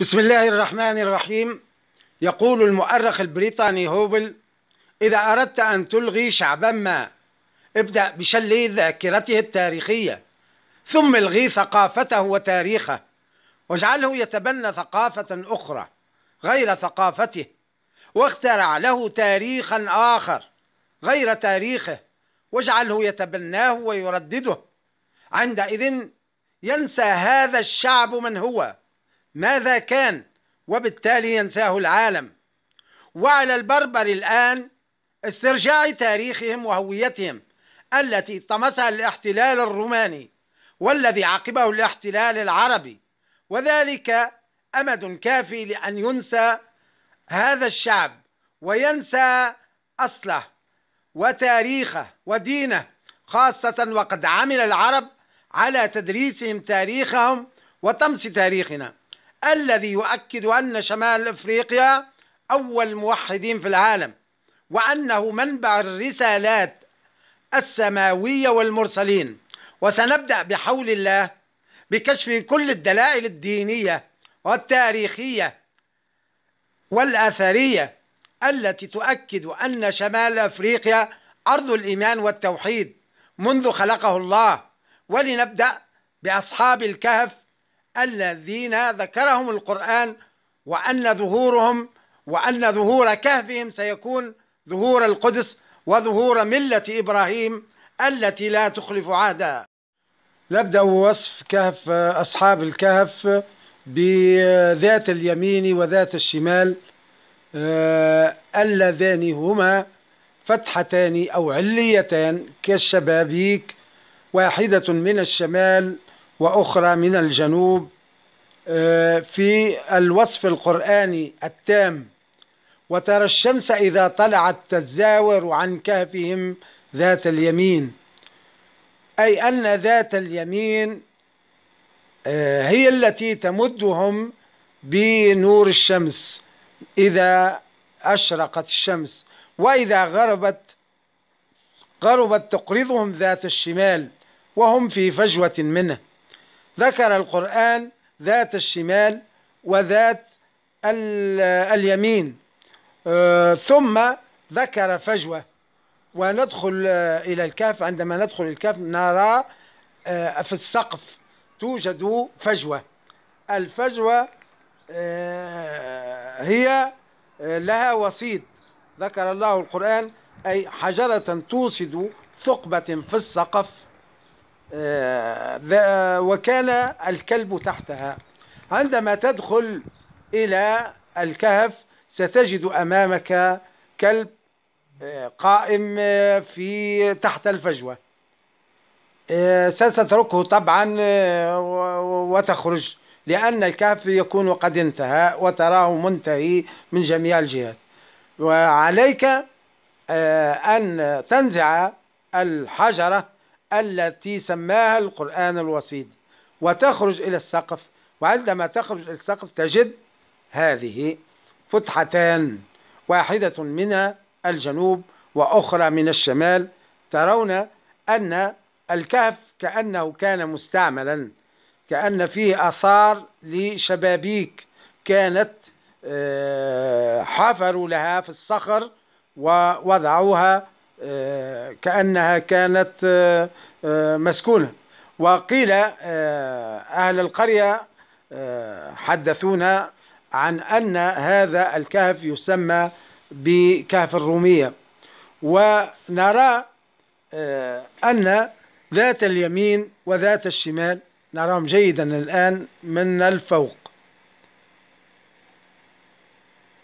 بسم الله الرحمن الرحيم يقول المؤرخ البريطاني هوبل إذا أردت أن تلغي شعبا ما ابدأ بشل ذاكرته التاريخية ثم الغي ثقافته وتاريخه واجعله يتبنى ثقافة أخرى غير ثقافته واخترع له تاريخا آخر غير تاريخه واجعله يتبناه ويردده عندئذ ينسى هذا الشعب من هو ماذا كان وبالتالي ينساه العالم وعلى البربر الآن استرجاع تاريخهم وهويتهم التي طمسها الاحتلال الروماني والذي عقبه الاحتلال العربي وذلك أمد كافي لأن ينسى هذا الشعب وينسى أصله وتاريخه ودينه خاصة وقد عمل العرب على تدريسهم تاريخهم وطمس تاريخنا الذي يؤكد أن شمال أفريقيا أول موحدين في العالم وأنه منبع الرسالات السماوية والمرسلين وسنبدأ بحول الله بكشف كل الدلائل الدينية والتاريخية والأثرية التي تؤكد أن شمال أفريقيا أرض الإيمان والتوحيد منذ خلقه الله ولنبدأ بأصحاب الكهف الذين ذكرهم القرآن وأن ظهورهم وأن ظهور كهفهم سيكون ظهور القدس وظهور ملة إبراهيم التي لا تخلف عهدها نبدأ وصف كهف أصحاب الكهف بذات اليمين وذات الشمال آه، اللذان هما فتحتان أو عليتان كالشبابيك واحدة من الشمال وأخرى من الجنوب آه، في الوصف القرآني التام وترى الشمس إذا طلعت تزاور عن كهفهم ذات اليمين أي أن ذات اليمين آه، هي التي تمدهم بنور الشمس إذا أشرقت الشمس وإذا غربت غربت تقرضهم ذات الشمال وهم في فجوة منه ذكر القرآن ذات الشمال وذات اليمين آه، ثم ذكر فجوة وندخل آه، إلى الكهف عندما ندخل الكهف نرى آه، في السقف توجد فجوة الفجوة هي لها وسيط ذكر الله القرآن أي حجرة توصد ثقبة في السقف آه، وكان الكلب تحتها عندما تدخل إلى الكهف ستجد أمامك كلب آه، قائم آه، في تحت الفجوة ستتركه طبعا وتخرج لأن الكهف يكون قد انتهى وتراه منتهي من جميع الجهات وعليك أن تنزع الحجرة التي سماها القرآن الوسيط وتخرج إلى السقف وعندما تخرج إلى السقف تجد هذه فتحتان واحدة من الجنوب وأخرى من الشمال ترون أن الكهف كأنه كان مستعملا كأن فيه آثار لشبابيك كانت آه، حفروا لها في الصخر ووضعوها آه، كأنها كانت آه، آه، مسكونة وقيل أهل القرية حدثونا عن أن هذا الكهف يسمى بكهف الرومية ونرى أن ذات اليمين وذات الشمال نراهم جيدا الآن من الفوق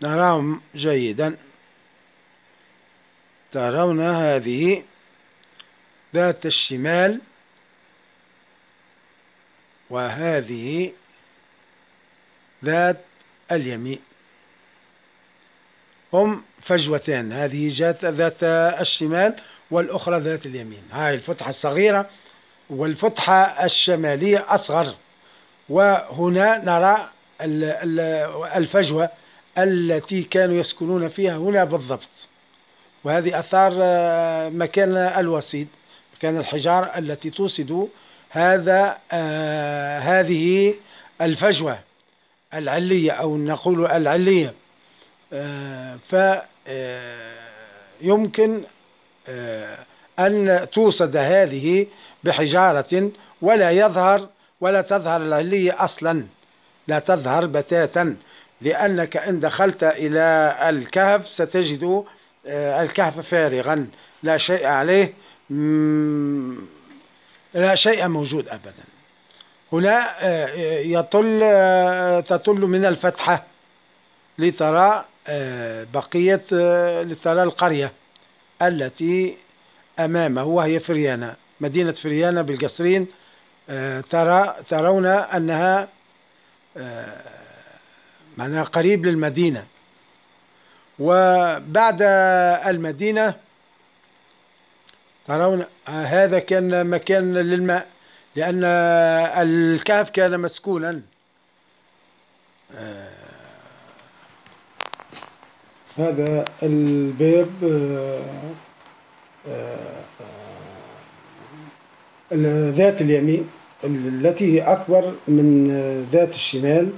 نراهم جيدا ترون هذه ذات الشمال وهذه ذات اليمين هم فجوتان هذه جات ذات الشمال والأخرى ذات اليمين هاي الفتحة الصغيرة والفتحة الشمالية أصغر وهنا نرى الفجوة التي كانوا يسكنون فيها هنا بالضبط وهذه أثار آه، مكان الوسيد مكان الحجار التي توسد هذا آه، هذه الفجوة العلية أو نقول العلية آه، فيمكن أن توصد هذه بحجارة ولا يظهر ولا تظهر العلية أصلا لا تظهر بتاتا لأنك إن دخلت إلى الكهف ستجد آه، الكهف فارغا لا شيء عليه لا شيء موجود أبدا هنا آه، يطل آه، تطل من الفتحة لترى بقية لترى القرية التي أمامه وهي فريانة مدينة فريانة بالقصرين ترى ترون أنها معناها قريب للمدينة وبعد المدينة ترون هذا كان مكان للماء لأن الكهف كان مسكونا آه، هذا الباب آه، آه، ذات اليمين التي هي أكبر من ذات الشمال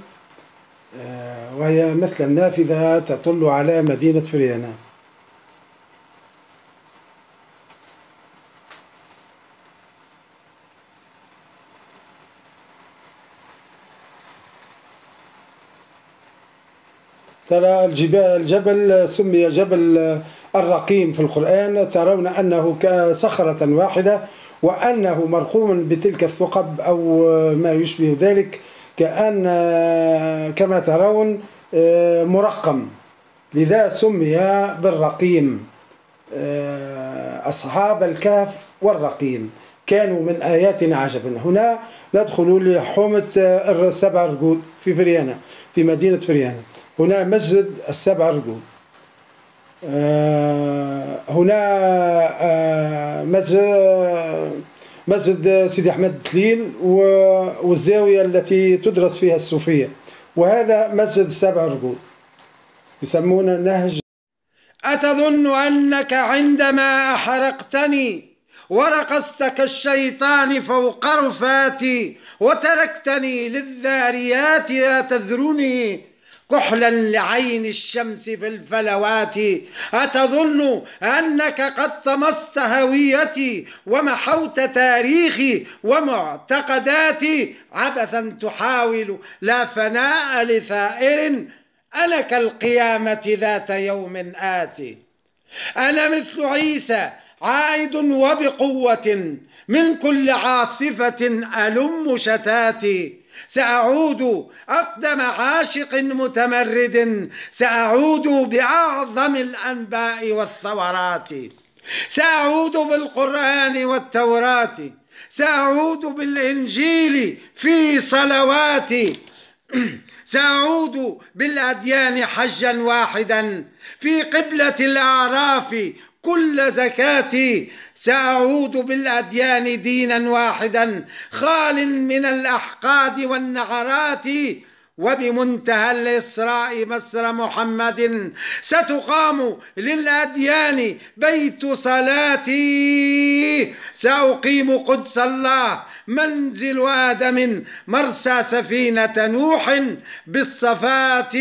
آه، وهي مثل النافذة تطل على مدينة فريانا ترى الجبال الجبل سمي جبل الرقيم في القرآن ترون أنه كصخرة واحدة وأنه مرقوم بتلك الثقب أو ما يشبه ذلك كأن كما ترون آه، مرقم لذا سمي بالرقيم آه، أصحاب الكهف والرقيم كانوا من آياتنا عجبا هنا ندخل لحومة آه، السبع رقود في فريانة في مدينة فريانة هنا مسجد السبع رقود هنا مسجد مسجد سيدي أحمد التليل والزاوية التي تدرس فيها الصوفية وهذا مسجد السبع رجول يسمونه نهج أتظن أنك عندما أحرقتني ورقصت كالشيطان فوق رفاتي وتركتني للذاريات لا تذرني كحلا لعين الشمس في الفلوات أتظن أنك قد طمست هويتي ومحوت تاريخي ومعتقداتي عبثا تحاول لا فناء لثائر أنا كالقيامة ذات يوم آتي أنا مثل عيسى عائد وبقوة من كل عاصفة ألم شتاتي سأعود أقدم عاشق متمرد سأعود بأعظم الأنباء والثورات سأعود بالقرآن والتوراة سأعود بالإنجيل في صلواتي سأعود بالأديان حجا واحدا في قبلة الأعراف كل زكاتي سأعود بالأديان دينا واحدا خال من الأحقاد والنعرات وبمنتهى الإسراء مصر محمد ستقام للأديان بيت صلاتي سأقيم قدس الله منزل آدم مرسى سفينة نوح بالصفات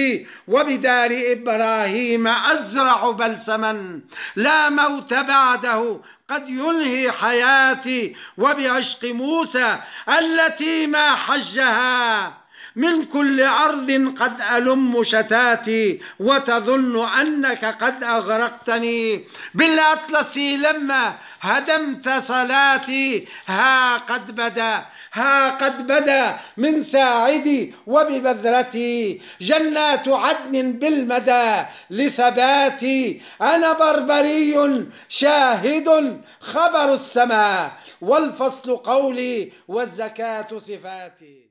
وبدار إبراهيم أزرع بلسما لا موت بعده قد ينهي حياتي وبعشق موسى التي ما حجها من كل عرض قد ألم شتاتي وتظن أنك قد أغرقتني بالأطلس لما هدمت صلاتي ها قد بدا ها قد بدا من ساعدي وببذرتي جنات عدن بالمدى لثباتي أنا بربري شاهد خبر السماء والفصل قولي والزكاة صفاتي